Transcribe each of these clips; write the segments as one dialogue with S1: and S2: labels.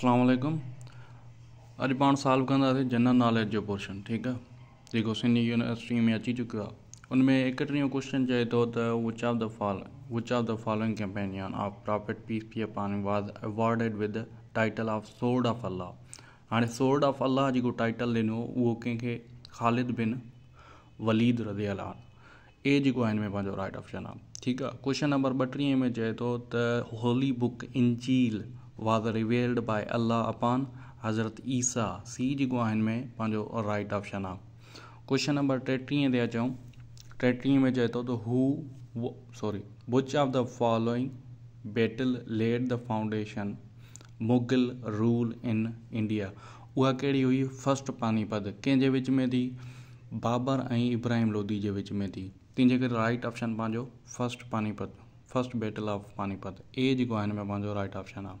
S1: असलामकुम अॼु पाण साल्व कंदासीं जनरल नॉलेज जो पोर्शन ठीकु आहे जेको सिंधी यूनिवर्सिटी में अची चुको आहे उन में एकटीह जो चए थो त which of the fall which of the following companion of prophet peace P A P was awarded with title of sword of Allah हाणे सोर्ड ऑफ अलाह जेको टाइटल ॾिनो उहो कंहिंखे ख़ालिद बिन वलीद रधियल आहे इहे जेको आहे हिन में पंहिंजो राइट ऑप्शन आहे ठीकु आहे क्वेश्चन नंबर ॿटीह में चए थो त होली बुक इंजील was रिवेल्ड बाय अल्लाह अपान हज़रत ईसा सी जी गुआहिन में पंहिंजो राइट ऑप्शन आ क्वेश्चन नंबर टेटी ते अचूं टेटीह में चए थो त हू सॉरी बुच of the following battle laid the foundation Mughal rule in India उहा कहिड़ी हुई फस्ट पानीपत कंहिंजे विच में थी बाबर ए इब्राहिम लोधी के विच में थी तंहिंजे करे राइट ऑप्शन पंहिंजो first Panipat first battle of Panipat ए जेको आहे हिन में पंहिंजो राइट ऑप्शन आहे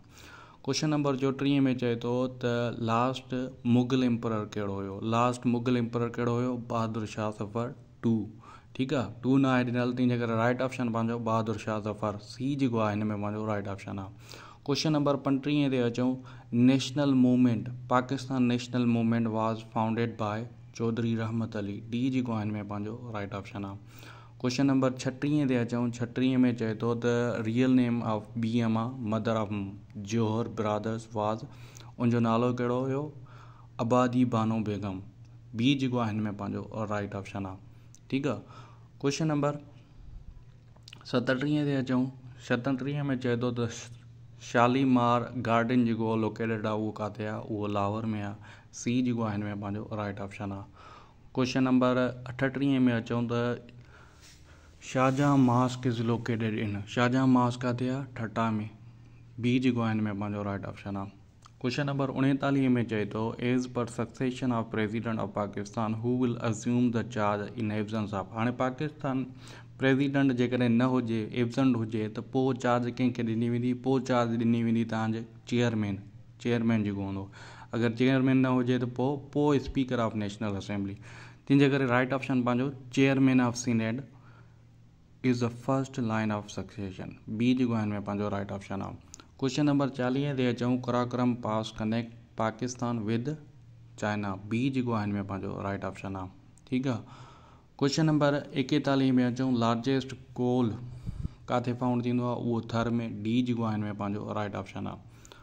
S1: क्वेश्चन नंबर चोटीह में चए थो त लास्ट मुगल एम्पर कहिड़ो हुयो लास्ट मुगल एम्पर कहिड़ो हुयो बहादुर शाह सफ़र टू ठीकु आहे टू न आहे ॾिनल तंहिंजे करे राइट ऑप्शन पंहिंजो बहादुरु शाह ज़फ़र सी जेको आहे हिन में पंहिंजो राइट ऑप्शन आहे क्वेश्चन नंबर पंटीह ते अचूं national movement Pakistan national movement was founded by Chaudhry Rahmat Ali D जेको आहे हिन में पंहिंजो राइट ऑप्शन आहे क्वेश्चन नंबर छटीह ते अचूं छटीह में चए थो त real name of Bi Amma mother of Jauhar brothers was उनजो नालो कहिड़ो हुयो आबादी बानो बेगम बी जेको आहे हिन में पंहिंजो राइट ऑप्शन आहे ठीकु आहे क्वेश्चन नंबर सतटीह ते अचूं सतटीह में चए थो त शालीमार गार्डन जेको आहे लोकेटेड आहे उहो किथे आहे उहो लाहौर में आहे सी जेको आहे हिन में पंहिंजो राइट ऑप्शन आहे क्वेश्चन नंबर अठटीह में अचूं त Shahjahan mask is located in Shahjahan mask किथे आहे ठटा में बी जेको आहे हिन में पंहिंजो राइट ऑप्शन आहे क्वेश्चन नंबर उणेतालीह में चए थो as per succession of president of Pakistan who will assume the charge in एब्ज़ेंस of हाणे पाकिस्तान प्रेसिडेंट जेकॾहिं न हुजे एब्ज़ेंट हुजे त पोइ चार्ज कंहिंखे ॾिनी वेंदी पोइ चार्ज ॾिनी वेंदी तव्हांजे चेयरमैन चेयरमैन जेको हूंदो अगरि चेयरमैन न हुजे त पोइ पोइ स्पीकर ऑफ नेशनल असेंबली तंहिंजे करे राइट ऑप्शन पंहिंजो chairman of senate is the first line of succession बी जेको हिन में पंहिंजो राइट ऑप्शन आहे क्वेश्चन नंबर चालीह ते अचूं Karakoram pass connect Pakistan with China बी जेको आहे में पंहिंजो राइट ऑप्शन आहे ठीकु आहे क्वेश्चन नंबर एकेतालीह में अचूं लार्जेस्ट कोल किथे फाउंड वो थर में डी जेको आहे में पंहिंजो राइट ऑप्शन आहे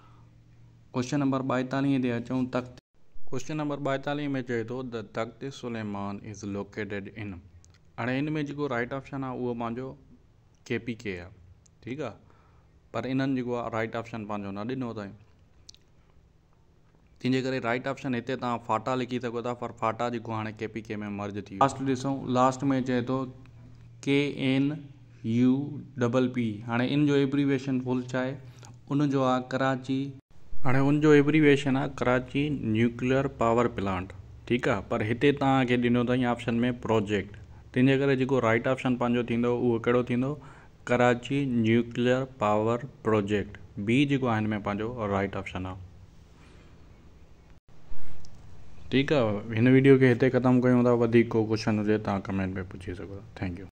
S1: क्वेश्चन नंबर ॿाएतालीह ते अचूं तख़्त क्वेश्चन नंबर ॿाएतालीह में चे तो द तख़्त सुलेमान इज़ लोकेटेड इन हाणे इन में जेको राइट ऑप्शन आहे उहो पंहिंजो केपी के आहे ठीकु आहे पर इन्हनि जेको आहे राइट ऑप्शन पंहिंजो न ॾिनो अथई तंहिंजे करे राइट ऑप्शन हिते तव्हां फाटा लिखी सघो था पर फाटा जेको हाणे पी के में मर्ज थी लास्ट ॾिसूं लास्ट में चए थो के एन यू डबल पी हाणे इन जो एब्रीवेशन फुल छा आहे जो आहे कराची हाणे जो एब्रीवेशन आहे कराची न्यूक्लियर पावर प्लांट ठीकु आहे पर हिते तव्हांखे ॾिनो अथई ऑप्शन में प्रोजेक्ट तंहिंजे करे जेको राइट ऑप्शन पंहिंजो थींदो उहो कहिड़ो थींदो Karachi nuclear power project B जेको आहे हिन में पंहिंजो राइट ऑप्शन आहे ठीकु आहे हिन वीडियो खे हिते ख़तमु कयूं था वधीक को क्वेश्चन हुजे तव्हां कमेंट में पुछी सघो था थैंक्यू